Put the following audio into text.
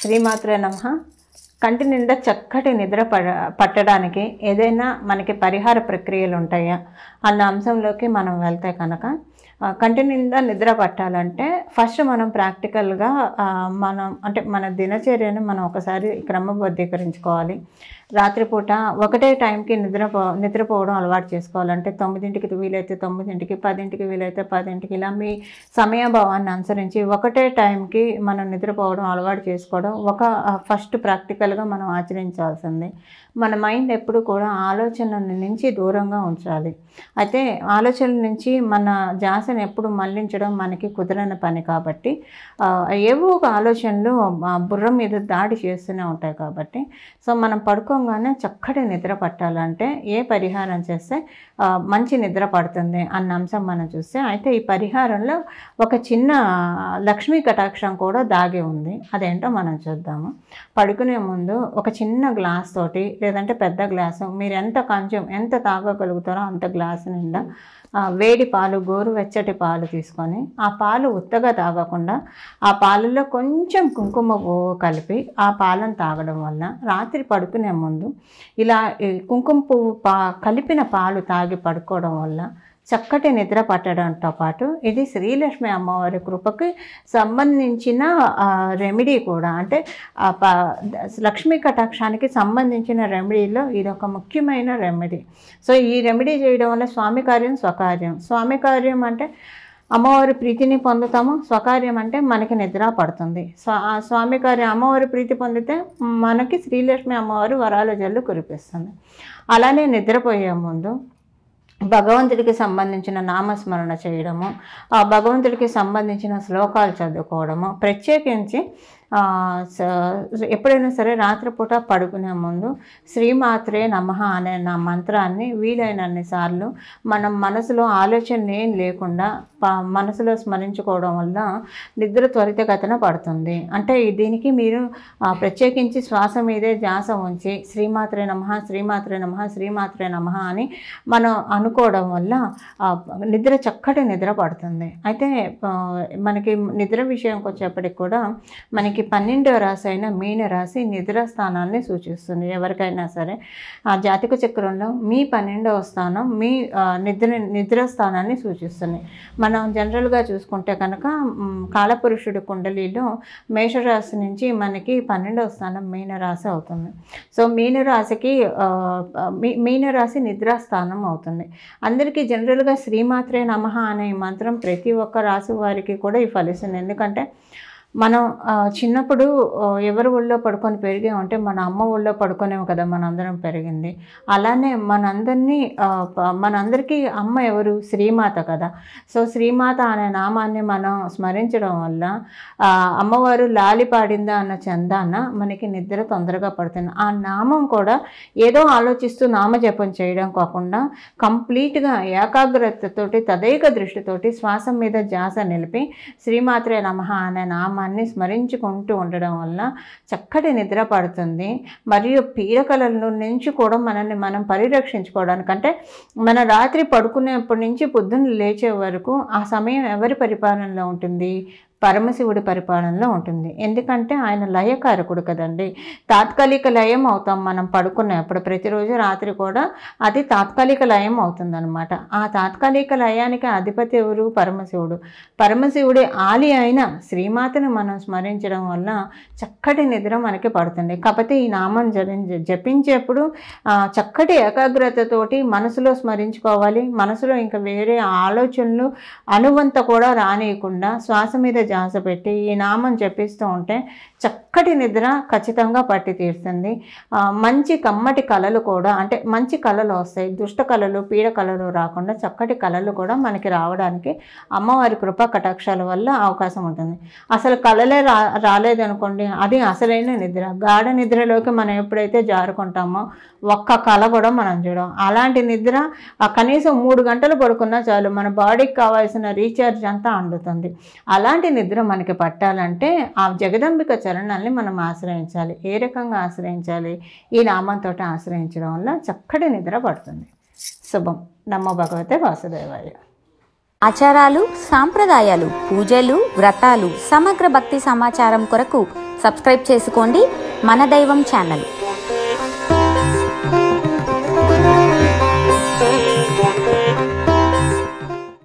శ్రీమాత్ర నమ కంటి నిండా చక్కటి నిద్ర పట్టడానికి ఏదైనా మనకి పరిహార ప్రక్రియలు ఉంటాయా అన్న అంశంలోకి మనం వెళ్తే కనుక కంటి నిండా నిద్ర పట్టాలంటే ఫస్ట్ మనం ప్రాక్టికల్గా మనం అంటే మన దినచర్యను మనం ఒకసారి క్రమబద్ధీకరించుకోవాలి రాత్రిపూట ఒకటే టైంకి నిద్ర నిద్రపోవడం అలవాటు చేసుకోవాలంటే తొమ్మిదింటికి వీలైతే తొమ్మిదింటికి పదింటికి వీలైతే పదింటికి ఇలా మీ సమయభావాన్ని అనుసరించి ఒకటే టైంకి మనం నిద్రపోవడం అలవాటు చేసుకోవడం ఒక ఫస్ట్ ప్రాక్టికల్గా మనం ఆచరించాల్సింది మన మైండ్ ఎప్పుడు కూడా ఆలోచనల నుంచి దూరంగా ఉంచాలి అయితే ఆలోచనల నుంచి మన జాస్ ఆశను ఎప్పుడు మళ్లించడం మనకి కుదరని పని కాబట్టి ఏవో ఒక ఆలోచనలు బుర్ర మీద దాడి చేస్తూనే ఉంటాయి కాబట్టి సో మనం పడుకోగానే చక్కటి నిద్ర పట్టాలంటే ఏ పరిహారం చేస్తే మంచి నిద్ర పడుతుంది అన్న అంశం మనం చూస్తే అయితే ఈ పరిహారంలో ఒక చిన్న లక్ష్మీ కటాక్షం కూడా దాగి ఉంది అదేంటో మనం చూద్దాము పడుకునే ముందు ఒక చిన్న గ్లాస్ తోటి లేదంటే పెద్ద గ్లాసు మీరు ఎంత కంచం ఎంత తాగగలుగుతారో అంత గ్లాస్ నిండా వేడి పాలు గోరు వెచ్చటి పాలు తీసుకొని ఆ పాలు ఉత్తగా తాగకుండా ఆ పాలలో కొంచెం కుంకుమ పువ్వు కలిపి ఆ పాలను తాగడం వల్ల రాత్రి పడుకునే ముందు ఇలా కుంకుమ పువ్వు పా కలిపిన పాలు తాగి పడుకోవడం వల్ల చక్కటి నిద్ర పట్టడంతో పాటు ఇది శ్రీలక్ష్మి అమ్మవారి కృపకి సంబంధించిన రెమెడీ కూడా అంటే లక్ష్మీ కటాక్షానికి సంబంధించిన రెమెడీలో ఇది ఒక ముఖ్యమైన రెమెడీ సో ఈ రెమెడీ చేయడం వల్ల స్వామి కార్యం స్వకార్యం స్వామి కార్యం అంటే అమ్మవారి ప్రీతిని పొందుతాము స్వకార్యం అంటే మనకి నిద్ర పడుతుంది స్వా స్వామి కార్యం అమ్మవారి ప్రీతి పొందితే మనకి శ్రీలక్ష్మి అమ్మవారు వరాల జల్లు కురిపిస్తుంది అలానే నిద్రపోయే ముందు భగవంతుడికి సంబంధించిన నామస్మరణ చేయడము ఆ భగవంతుడికి సంబంధించిన శ్లోకాలు చదువుకోవడము ప్రత్యేకించి ఎప్పుడైనా సరే రాత్రిపూట పడుకునే ముందు శ్రీమాత్రే నమ అనే నా మంత్రాన్ని వీలైనన్ని సార్లు మనం మనసులో ఆలోచన ఏం లేకుండా మనసులో స్మరించుకోవడం వల్ల నిద్ర త్వరితగతన పడుతుంది అంటే దీనికి మీరు ప్రత్యేకించి శ్వాస మీదే ధ్యాస ఉంచి శ్రీమాత్రే నమ శ్రీమాత్రే నమ శ్రీమాత్రే నమ అని మనం అనుకోవడం వల్ల నిద్ర చక్కటి నిద్ర పడుతుంది అయితే మనకి నిద్ర విషయంకి వచ్చేప్పటికి కూడా మనకి మనకి పన్నెండవ రాశి అయిన మీన రాశి నిద్ర స్థానాన్ని సూచిస్తుంది ఎవరికైనా సరే ఆ జాతిక చక్రంలో మీ పన్నెండవ స్థానం మీ నిద్ర నిద్ర స్థానాన్ని సూచిస్తుంది మనం జనరల్గా చూసుకుంటే కనుక కాలపురుషుడి కుండలిలో మేషరాశి నుంచి మనకి పన్నెండవ స్థానం మీనరాశి అవుతుంది సో మీనరాశికి మీనరాశి స్థానం అవుతుంది అందరికీ జనరల్గా శ్రీమాత్రే నమ అనే మంత్రం ప్రతి ఒక్క రాశి వారికి కూడా ఈ ఫలిస్తుంది ఎందుకంటే మనం చిన్నప్పుడు ఎవరి ఊళ్ళో పడుకొని పెరిగా ఉంటే మన అమ్మ ఊళ్ళో పడుకునేవి కదా మనందరం పెరిగింది అలానే మనందరినీ మనందరికీ అమ్మ ఎవరు శ్రీమాత కదా సో శ్రీమాత అనే నామాన్ని మనం స్మరించడం వల్ల అమ్మవారు లాలి పాడిందా అన్న చందాన మనకి నిద్ర తొందరగా పడుతుంది ఆ నామం కూడా ఏదో ఆలోచిస్తూ నామజపం చేయడం కాకుండా కంప్లీట్గా ఏకాగ్రతతోటి తదైక దృష్టితోటి శ్వాసం మీద ధ్యాస నిలిపి శ్రీమాత్రే నమ అనే నామ నామాన్ని స్మరించుకుంటూ ఉండడం వల్ల చక్కటి నిద్ర పడుతుంది మరియు పీడకలల నుంచి కూడా మనల్ని మనం పరిరక్షించుకోవడానికి అంటే మన రాత్రి పడుకునేప్పటి నుంచి పొద్దున్న లేచే వరకు ఆ సమయం ఎవరి పరిపాలనలో ఉంటుంది పరమశివుడి పరిపాలనలో ఉంటుంది ఎందుకంటే ఆయన లయకారకుడు కదండి తాత్కాలిక లయం అవుతాం మనం పడుకున్నప్పుడు ప్రతిరోజు రాత్రి కూడా అది తాత్కాలిక లయం అవుతుందన్నమాట ఆ తాత్కాలిక లయానికి అధిపతి ఎవరు పరమశివుడు పరమశివుడి ఆలి అయిన శ్రీమాతను మనం స్మరించడం వల్ల చక్కటి నిద్ర మనకి పడుతుంది కాకపోతే ఈ నామం జపించేప్పుడు చక్కటి ఏకాగ్రతతోటి మనసులో స్మరించుకోవాలి మనసులో ఇంకా వేరే ఆలోచనలు అనువంత కూడా రానియకుండా శ్వాస మీద ధ్యాస పెట్టి ఈ నామం జపిస్తూ ఉంటే చక్కటి నిద్ర ఖచ్చితంగా పట్టి తీరుతుంది మంచి కమ్మటి కళలు కూడా అంటే మంచి కళలు వస్తాయి దుష్ట కళలు పీడ కళలు రాకుండా చక్కటి కళలు కూడా మనకి రావడానికి అమ్మవారి కృప కటాక్షాల వల్ల అవకాశం ఉంటుంది అసలు కళలే రా రాలేదనుకోండి అది అసలైన నిద్ర గాఢ నిద్రలోకి మనం ఎప్పుడైతే జారుకుంటామో ఒక్క కళ కూడా మనం చూడం అలాంటి నిద్ర కనీసం మూడు గంటలు పడుకున్నా చాలు మన బాడీకి కావాల్సిన రీఛార్జ్ అంతా అందుతుంది అలాంటి నిద్ర మనకి పట్టాలంటే ఆ జగదంబిక చరణాలని మనం ఆశ్రయించాలి ఏ రకంగా ఆశ్రయించాలి ఈ నామంతో ఆశ్రయించడం వల్ల చక్కటి నిద్ర పడుతుంది శుభం నమ్మ భగవతే వాసుదేవాయ ఆచారాలు సాంప్రదాయాలు పూజలు వ్రతాలు సమగ్ర భక్తి సమాచారం కొరకు సబ్స్క్రైబ్ చేసుకోండి మన దైవం ఛానల్